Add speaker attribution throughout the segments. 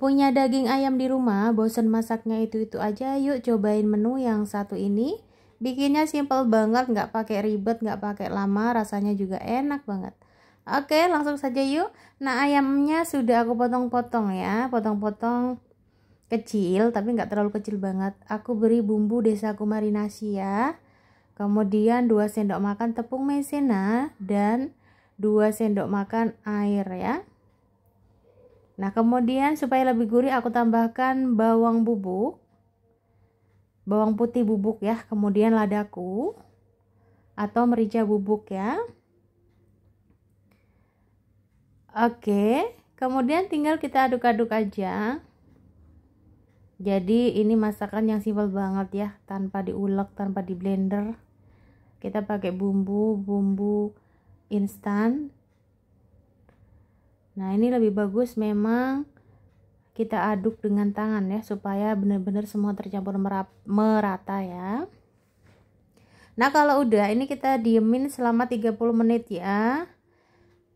Speaker 1: Punya daging ayam di rumah, bosen masaknya itu-itu aja, yuk cobain menu yang satu ini. Bikinnya simple banget, nggak pakai ribet, nggak pakai lama, rasanya juga enak banget. Oke, langsung saja yuk. Nah, ayamnya sudah aku potong-potong ya, potong-potong kecil, tapi nggak terlalu kecil banget. Aku beri bumbu desaku marinasi ya. Kemudian 2 sendok makan tepung maizena dan 2 sendok makan air ya. Nah, kemudian supaya lebih gurih aku tambahkan bawang bubuk. Bawang putih bubuk ya, kemudian ladaku atau merica bubuk ya. Oke, kemudian tinggal kita aduk-aduk aja. Jadi ini masakan yang simpel banget ya, tanpa diulek, tanpa di blender. Kita pakai bumbu-bumbu instan Nah, ini lebih bagus memang kita aduk dengan tangan ya supaya benar-benar semua tercampur merata ya. Nah, kalau udah ini kita diemin selama 30 menit ya.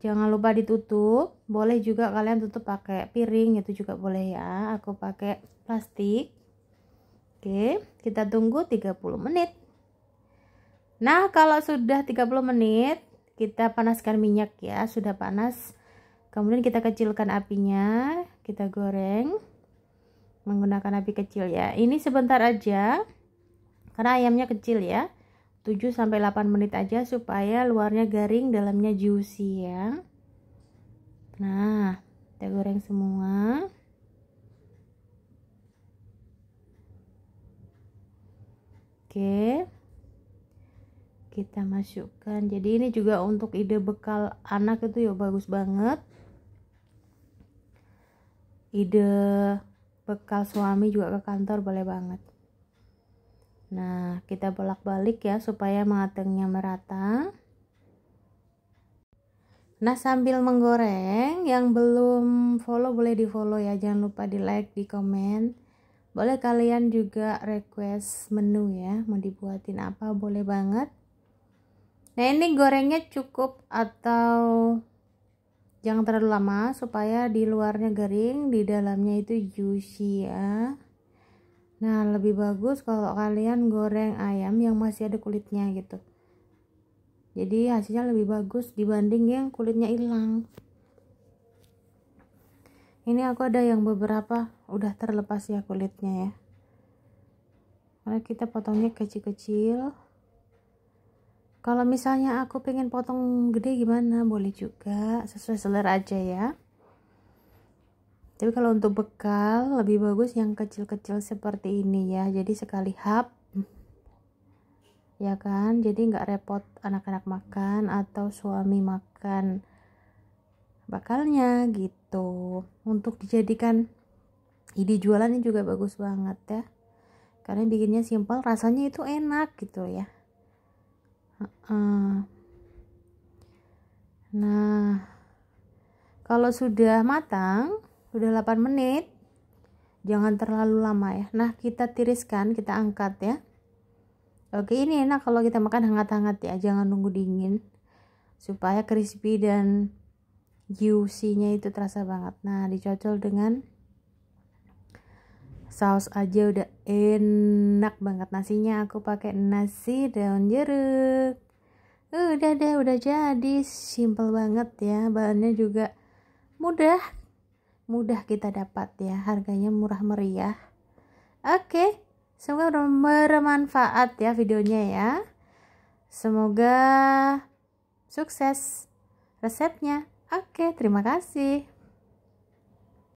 Speaker 1: Jangan lupa ditutup. Boleh juga kalian tutup pakai piring itu juga boleh ya. Aku pakai plastik. Oke, kita tunggu 30 menit. Nah, kalau sudah 30 menit, kita panaskan minyak ya. Sudah panas kemudian kita kecilkan apinya kita goreng menggunakan api kecil ya ini sebentar aja karena ayamnya kecil ya 7 8 menit aja supaya luarnya garing dalamnya juicy ya nah kita goreng semua oke kita masukkan jadi ini juga untuk ide bekal anak itu ya bagus banget ide bekal suami juga ke kantor boleh banget nah kita bolak-balik ya supaya matangnya merata Nah sambil menggoreng yang belum follow boleh di follow ya jangan lupa di like di komen boleh kalian juga request menu ya mau dibuatin apa boleh banget nah ini gorengnya cukup atau jangan terlalu lama supaya di luarnya garing di dalamnya itu juicy ya nah lebih bagus kalau kalian goreng ayam yang masih ada kulitnya gitu jadi hasilnya lebih bagus dibanding yang kulitnya hilang ini aku ada yang beberapa udah terlepas ya kulitnya ya karena kita potongnya kecil-kecil kalau misalnya aku pengen potong gede gimana boleh juga sesuai selera aja ya tapi kalau untuk bekal lebih bagus yang kecil-kecil seperti ini ya jadi sekali hap ya kan jadi nggak repot anak-anak makan atau suami makan bakalnya gitu untuk dijadikan ide jualan ini juga bagus banget ya karena bikinnya simpel rasanya itu enak gitu ya nah kalau sudah matang sudah 8 menit jangan terlalu lama ya nah kita tiriskan kita angkat ya oke ini enak kalau kita makan hangat-hangat ya jangan nunggu dingin supaya crispy dan juicy-nya itu terasa banget. Nah, dicocol dengan saus aja udah enak banget nasinya aku pakai nasi daun jeruk eh, udah deh udah jadi simple banget ya bahannya juga mudah mudah kita dapat ya harganya murah meriah oke semoga bermanfaat ya videonya ya semoga sukses resepnya oke terima kasih